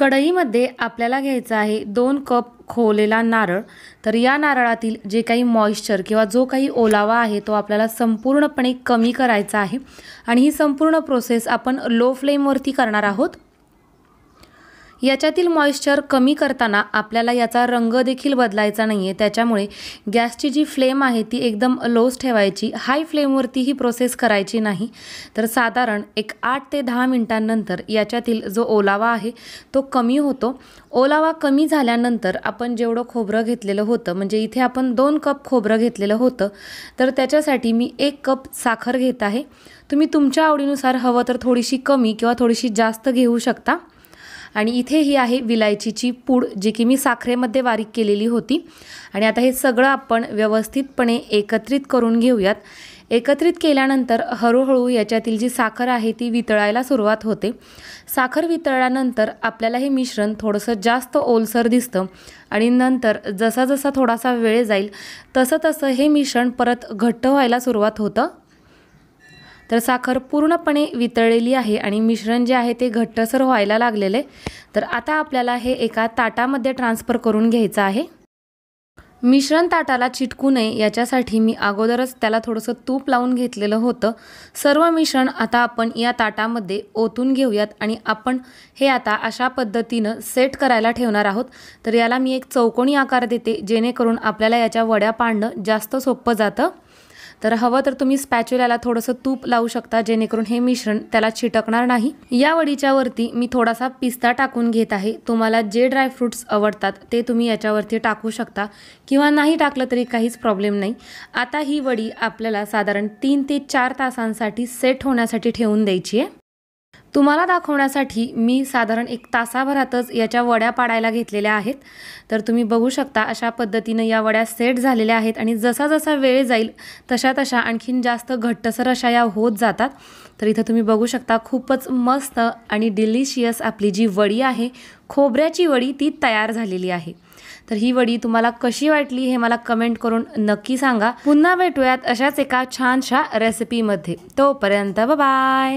कढईमध्ये आपल्याला घ्यायचं आहे दोन कप खोवलेला नारळ तर या नारळातील जे काही मॉइश्चर किंवा जो काही ओलावा आहे तो आपल्याला संपूर्णपणे कमी करायचा आहे आणि ही संपूर्ण प्रोसेस आपण लो फ्लेमवरती करणार आहोत याच्यातील मॉइश्चर कमी करताना आपल्याला याचा रंग देखील बदलायचा नाही आहे त्याच्यामुळे गॅसची जी फ्लेम आहे ती एकदम लोस ठेवायची हाय फ्लेमवरती ही प्रोसेस करायची नाही तर साधारण एक आठ ते दहा मिनिटांनंतर याच्यातील जो ओलावा आहे तो कमी होतो ओलावा कमी झाल्यानंतर आपण जेवढं खोबरं घेतलेलं होतं म्हणजे इथे आपण दोन कप खोबरं घेतलेलं होतं तर त्याच्यासाठी मी एक कप साखर घेत आहे तुम्ही तुमच्या आवडीनुसार हवं तर थोडीशी कमी किंवा थोडीशी जास्त घेऊ शकता आणि इथे ही आहे विलायचीची पूड जी की मी साखरेमध्ये बारीक केलेली होती आणि आता हे सगळं आपण व्यवस्थितपणे एकत्रित करून घेऊयात एकत्रित केल्यानंतर हळूहळू याच्यातील जी साखर आहे ती वितळायला सुरुवात होते साखर वितळल्यानंतर आपल्याला हे मिश्रण थोडंसं जास्त ओलसर दिसतं आणि नंतर जसा जसा थोडासा वेळ जाईल तसं तसं हे मिश्रण परत घट्ट व्हायला सुरुवात होतं तर साखर पूर्णपणे वितळलेली आहे आणि मिश्रण जे आहे ते घट्टसर व्हायला लागलेले तर आता आपल्याला हे एका ताटामध्ये ट्रान्सफर करून घ्यायचं आहे मिश्रण ताटाला चिटकू नये याच्यासाठी मी अगोदरच त्याला थोडंसं तूप लावून घेतलेलं होतं सर्व मिश्रण आता आपण या ताटामध्ये ओतून घेऊयात आणि आपण हे आता अशा पद्धतीनं सेट करायला ठेवणार आहोत तर याला मी एक चौकोनी आकार देते जेणेकरून आपल्याला याच्या वड्या पाडणं जास्त सोपं जातं तर हवं तर तुम्ही स्पॅच्युल्याला थोडंसं तूप लावू शकता जेणेकरून हे मिश्रण त्याला छिटकणार नाही या वडीच्यावरती मी थोडासा पिस्ता टाकून घेत आहे तुम्हाला जे ड्रायफ्रूट्स आवडतात ते तुम्ही याच्यावरती टाकू शकता किंवा नाही टाकलं तरी काहीच प्रॉब्लेम नाही आता ही वडी आपल्याला साधारण तीन ते चार तासांसाठी सेट होण्यासाठी ठेवून द्यायची आहे तुम्हाला दाखवण्यासाठी मी साधारण एक तासाभरातच याच्या वड्या पाडायला घेतलेल्या आहेत तर तुम्ही बघू शकता अशा पद्धतीनं या वड्या सेट झालेल्या आहेत आणि जसा जसा वेळ जाईल तशा तशा आणखीन जास्त घट्टसर अशा या होत जातात तर इथं तुम्ही बघू शकता खूपच मस्त आणि डिलिशियस आपली जी वडी आहे खोबऱ्याची वडी ती तयार झालेली आहे तर ही वडी तुम्हाला कशी वाटली हे मला कमेंट करून नक्की सांगा पुन्हा भेटूयात अशाच एका छानशा रेसिपीमध्ये तोपर्यंत बाय